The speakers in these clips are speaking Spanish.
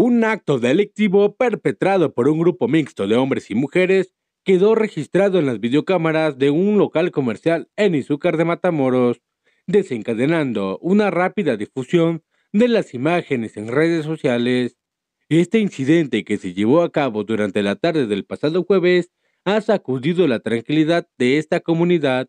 Un acto delictivo perpetrado por un grupo mixto de hombres y mujeres quedó registrado en las videocámaras de un local comercial en Izúcar de Matamoros, desencadenando una rápida difusión de las imágenes en redes sociales. Este incidente que se llevó a cabo durante la tarde del pasado jueves ha sacudido la tranquilidad de esta comunidad.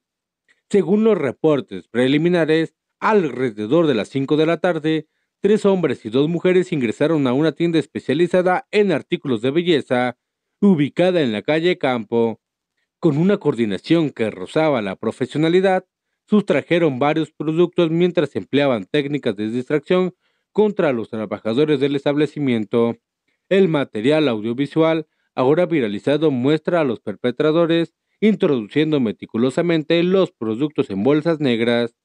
Según los reportes preliminares, alrededor de las 5 de la tarde, tres hombres y dos mujeres ingresaron a una tienda especializada en artículos de belleza, ubicada en la calle Campo. Con una coordinación que rozaba la profesionalidad, sustrajeron varios productos mientras empleaban técnicas de distracción contra los trabajadores del establecimiento. El material audiovisual, ahora viralizado, muestra a los perpetradores introduciendo meticulosamente los productos en bolsas negras.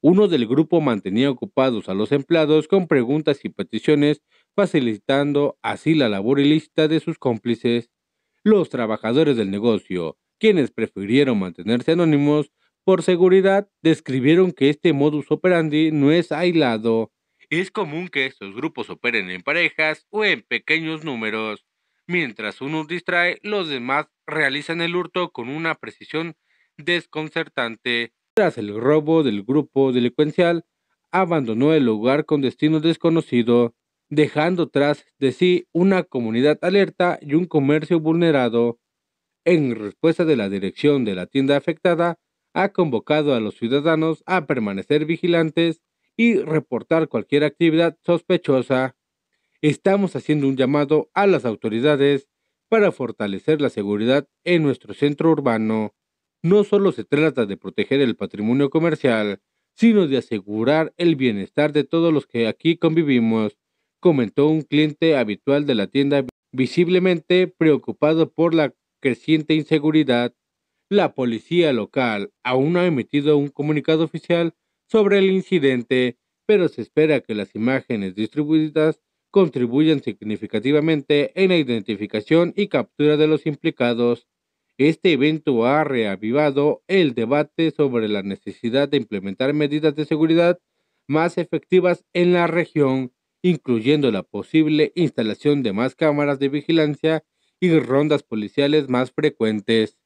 Uno del grupo mantenía ocupados a los empleados con preguntas y peticiones, facilitando así la labor ilícita de sus cómplices. Los trabajadores del negocio, quienes prefirieron mantenerse anónimos, por seguridad describieron que este modus operandi no es aislado. Es común que estos grupos operen en parejas o en pequeños números. Mientras uno distrae, los demás realizan el hurto con una precisión desconcertante. Tras el robo del grupo delincuencial, abandonó el lugar con destino desconocido, dejando tras de sí una comunidad alerta y un comercio vulnerado. En respuesta de la dirección de la tienda afectada, ha convocado a los ciudadanos a permanecer vigilantes y reportar cualquier actividad sospechosa. Estamos haciendo un llamado a las autoridades para fortalecer la seguridad en nuestro centro urbano. No solo se trata de proteger el patrimonio comercial, sino de asegurar el bienestar de todos los que aquí convivimos, comentó un cliente habitual de la tienda visiblemente preocupado por la creciente inseguridad. La policía local aún no ha emitido un comunicado oficial sobre el incidente, pero se espera que las imágenes distribuidas contribuyan significativamente en la identificación y captura de los implicados. Este evento ha reavivado el debate sobre la necesidad de implementar medidas de seguridad más efectivas en la región, incluyendo la posible instalación de más cámaras de vigilancia y rondas policiales más frecuentes.